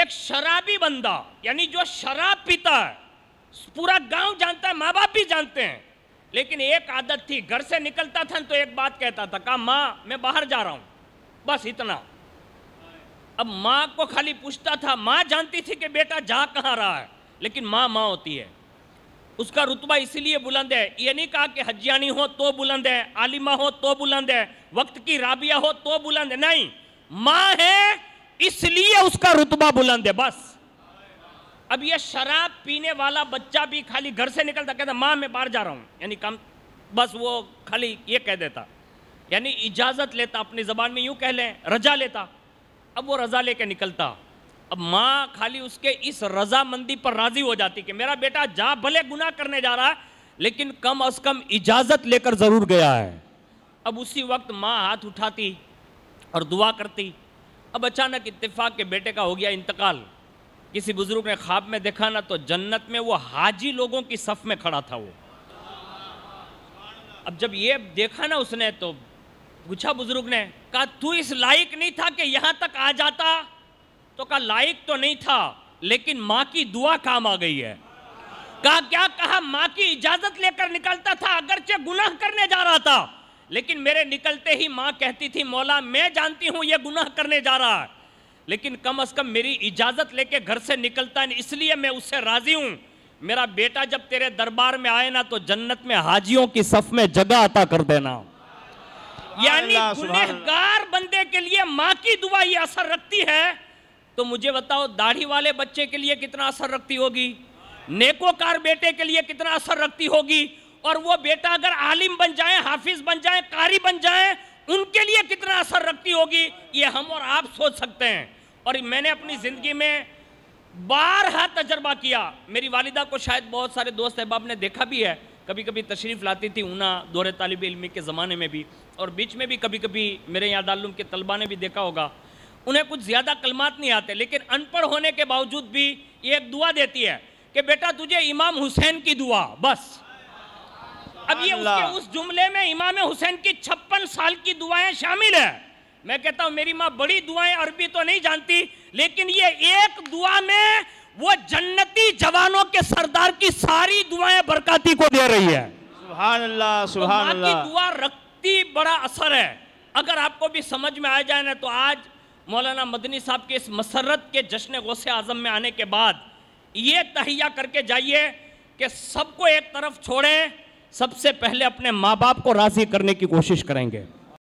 एक शराबी बंदा यानी जो शराब पीता है पूरा गांव जानता है माँ बाप भी जानते हैं लेकिन एक आदत थी घर से निकलता था तो एक बात कहता था कहा माँ मैं बाहर जा रहा हूं बस इतना अब माँ को खाली पूछता था माँ जानती थी कि बेटा जा कहाँ रहा है लेकिन माँ माँ होती है उसका रुतबा इसीलिए बुलंद है ये नहीं कहा कि हजियानी हो तो बुलंद है आलिमा हो तो बुलंद है वक्त की राबिया हो तो बुलंद है नहीं माँ है इसलिए उसका रुतबा बुलंद है बस अब ये शराब पीने वाला बच्चा भी खाली घर से निकलता कहता माँ मैं बाहर जा रहा हूँ यानी कम बस वो खाली ये कह देता यानी इजाज़त लेता अपनी ज़बान में यूं कह लें रजा लेता अब वो रजा लेके निकलता अब माँ खाली उसके इस रजामंदी पर राज़ी हो जाती कि मेरा बेटा जा भले गुनाह करने जा रहा है लेकिन कम अज़ कम इजाज़त लेकर ज़रूर गया है अब उसी वक्त माँ हाथ उठाती और दुआ करती अब अचानक इतफाक के बेटे का हो गया इंतकाल किसी बुज़ुर्ग ने ख्वाब में देखा ना तो जन्नत में वो हाजी लोगों की सफ़ में खड़ा था वो अब जब ये देखा ना उसने तो पूछा बुज़ुर्ग ने कहा तू इस लायक नहीं था कि यहाँ तक आ जाता तो कहा लायक तो नहीं था लेकिन माँ की दुआ काम आ गई है कहा क्या कहा माँ की इजाज़त लेकर निकलता था अगरचे गुनाह करने जा रहा था लेकिन मेरे निकलते ही माँ कहती थी मौला मैं जानती हूँ ये गुनाह करने जा रहा है लेकिन कम अज कम मेरी इजाज़त लेके घर से निकलता नहीं इसलिए मैं उससे राज़ी हूँ मेरा बेटा जब तेरे दरबार में आए ना तो जन्नत में हाजियों की सफ में जगह अता कर देना यानी गुनहगार बंदे के लिए माँ की दुआ ये असर रखती है तो मुझे बताओ दाढ़ी वाले बच्चे के लिए कितना असर रखती होगी नेकोकार बेटे के लिए कितना असर रखती होगी और वो बेटा अगर आलिम बन जाए हाफिज बन जाए कारी बन जाए उनके लिए कितना असर रखती होगी ये हम और आप सोच सकते हैं और मैंने अपनी ज़िंदगी में बारहा तजर्बा किया मेरी वालिदा को शायद बहुत सारे दोस्त अहबाब ने देखा भी है कभी कभी तशरीफ़ लाती थी ऊना दौर तालब इलमी के ज़माने में भी और बीच में भी कभी कभी मेरे यहाँ आलम के तलबा ने भी देखा होगा उन्हें कुछ ज़्यादा कलमात नहीं आते लेकिन अनपढ़ होने के बावजूद भी ये एक दुआ देती है कि बेटा तुझे इमाम हुसैन की दुआ बस अब ये उसके उस जुमले में इमाम हुसैन की छप्पन साल की दुआएं शामिल है मैं कहता हूं मेरी माँ बड़ी दुआएं अरबी तो नहीं जानती लेकिन ये एक दुआ में वो जन्नती जवानों के सरदार की सारी दुआएं बरकाती को दे रही है सुभान अल्लाह सुभान अल्लाह तो दुआ रखती बड़ा असर है अगर आपको भी समझ में आ जाए ना तो आज मौलाना मदनी साहब के इस मसरत के जश्न गौसे आजम में आने के बाद ये तहिया करके जाइए कि सबको एक तरफ छोड़ें सबसे पहले अपने माँ बाप को राजी करने की कोशिश करेंगे